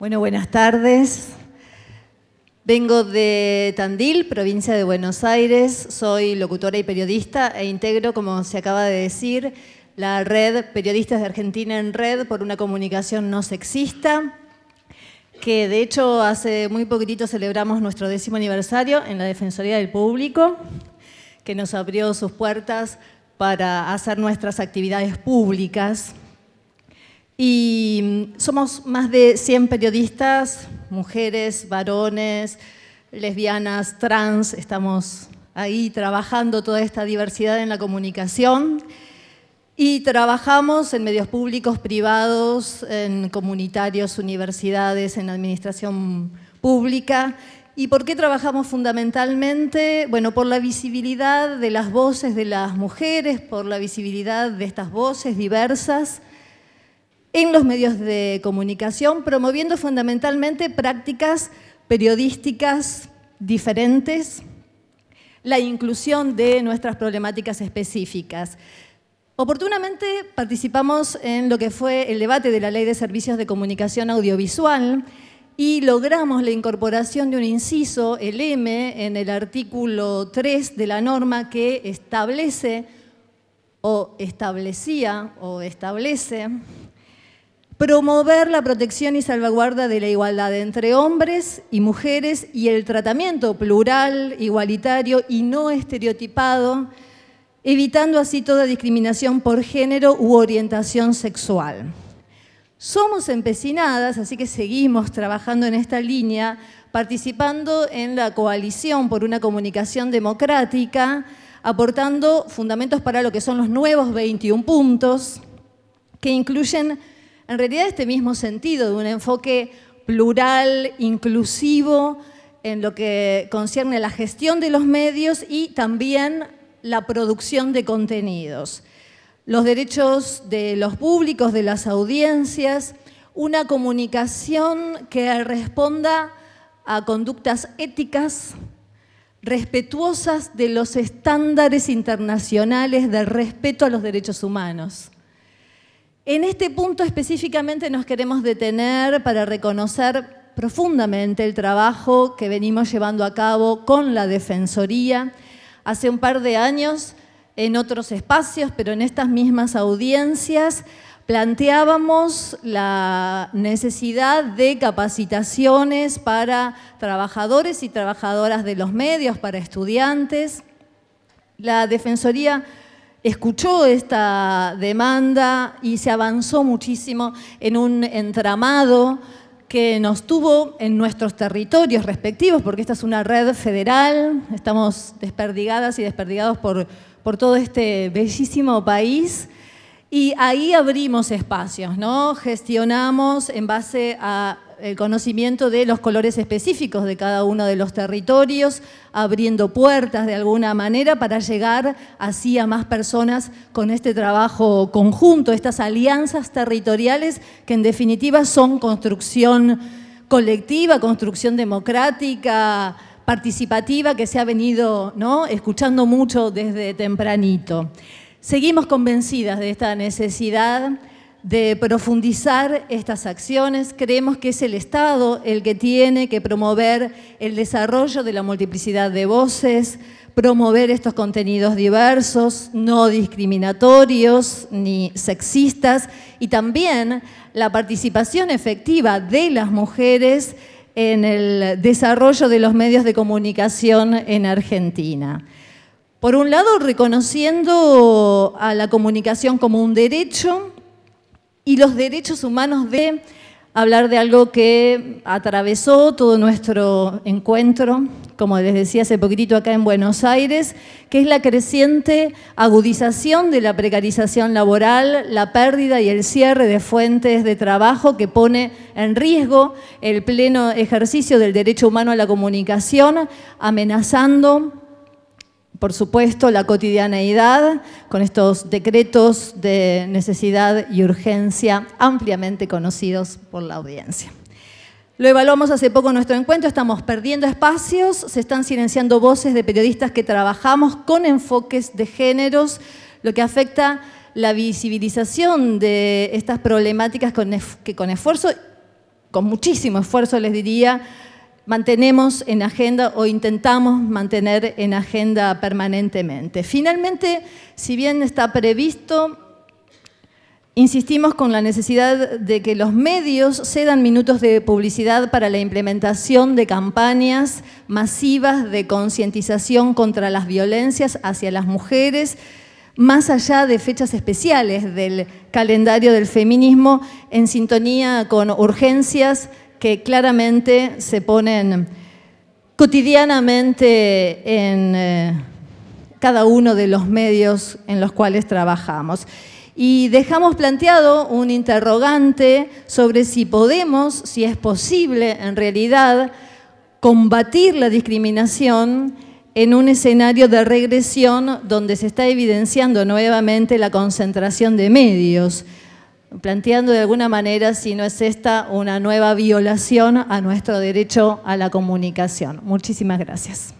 Bueno, buenas tardes. Vengo de Tandil, provincia de Buenos Aires. Soy locutora y periodista e integro, como se acaba de decir, la red Periodistas de Argentina en Red por una comunicación no sexista, que de hecho hace muy poquitito celebramos nuestro décimo aniversario en la Defensoría del Público, que nos abrió sus puertas para hacer nuestras actividades públicas. Y mm, somos más de 100 periodistas, mujeres, varones, lesbianas, trans, estamos ahí trabajando toda esta diversidad en la comunicación y trabajamos en medios públicos, privados, en comunitarios, universidades, en administración pública. ¿Y por qué trabajamos fundamentalmente? Bueno, por la visibilidad de las voces de las mujeres, por la visibilidad de estas voces diversas en los medios de comunicación, promoviendo fundamentalmente prácticas periodísticas diferentes, la inclusión de nuestras problemáticas específicas. Oportunamente participamos en lo que fue el debate de la Ley de Servicios de Comunicación Audiovisual y logramos la incorporación de un inciso, el M, en el artículo 3 de la norma que establece o establecía o establece promover la protección y salvaguarda de la igualdad entre hombres y mujeres y el tratamiento plural, igualitario y no estereotipado, evitando así toda discriminación por género u orientación sexual. Somos empecinadas, así que seguimos trabajando en esta línea, participando en la coalición por una comunicación democrática, aportando fundamentos para lo que son los nuevos 21 puntos, que incluyen en realidad este mismo sentido, de un enfoque plural, inclusivo, en lo que concierne a la gestión de los medios y también la producción de contenidos. Los derechos de los públicos, de las audiencias, una comunicación que responda a conductas éticas, respetuosas de los estándares internacionales de respeto a los derechos humanos. En este punto específicamente nos queremos detener para reconocer profundamente el trabajo que venimos llevando a cabo con la Defensoría. Hace un par de años, en otros espacios, pero en estas mismas audiencias, planteábamos la necesidad de capacitaciones para trabajadores y trabajadoras de los medios, para estudiantes. La Defensoría escuchó esta demanda y se avanzó muchísimo en un entramado que nos tuvo en nuestros territorios respectivos, porque esta es una red federal, estamos desperdigadas y desperdigados por, por todo este bellísimo país, y ahí abrimos espacios, ¿no? Gestionamos en base a el conocimiento de los colores específicos de cada uno de los territorios, abriendo puertas de alguna manera para llegar así a más personas con este trabajo conjunto, estas alianzas territoriales que en definitiva son construcción colectiva, construcción democrática, participativa que se ha venido ¿no? escuchando mucho desde tempranito. Seguimos convencidas de esta necesidad de profundizar estas acciones. Creemos que es el Estado el que tiene que promover el desarrollo de la multiplicidad de voces, promover estos contenidos diversos, no discriminatorios ni sexistas, y también la participación efectiva de las mujeres en el desarrollo de los medios de comunicación en Argentina. Por un lado, reconociendo a la comunicación como un derecho, y los derechos humanos de hablar de algo que atravesó todo nuestro encuentro, como les decía hace poquitito acá en Buenos Aires, que es la creciente agudización de la precarización laboral, la pérdida y el cierre de fuentes de trabajo que pone en riesgo el pleno ejercicio del derecho humano a la comunicación, amenazando por supuesto, la cotidianeidad con estos decretos de necesidad y urgencia ampliamente conocidos por la audiencia. Lo evaluamos hace poco en nuestro encuentro, estamos perdiendo espacios, se están silenciando voces de periodistas que trabajamos con enfoques de géneros, lo que afecta la visibilización de estas problemáticas que con esfuerzo, con muchísimo esfuerzo les diría, mantenemos en agenda o intentamos mantener en agenda permanentemente. Finalmente, si bien está previsto Insistimos con la necesidad de que los medios cedan minutos de publicidad para la implementación de campañas masivas de concientización contra las violencias hacia las mujeres, más allá de fechas especiales del calendario del feminismo, en sintonía con urgencias que claramente se ponen cotidianamente en eh, cada uno de los medios en los cuales trabajamos. Y dejamos planteado un interrogante sobre si podemos, si es posible en realidad, combatir la discriminación en un escenario de regresión donde se está evidenciando nuevamente la concentración de medios planteando de alguna manera, si no es esta, una nueva violación a nuestro derecho a la comunicación. Muchísimas gracias.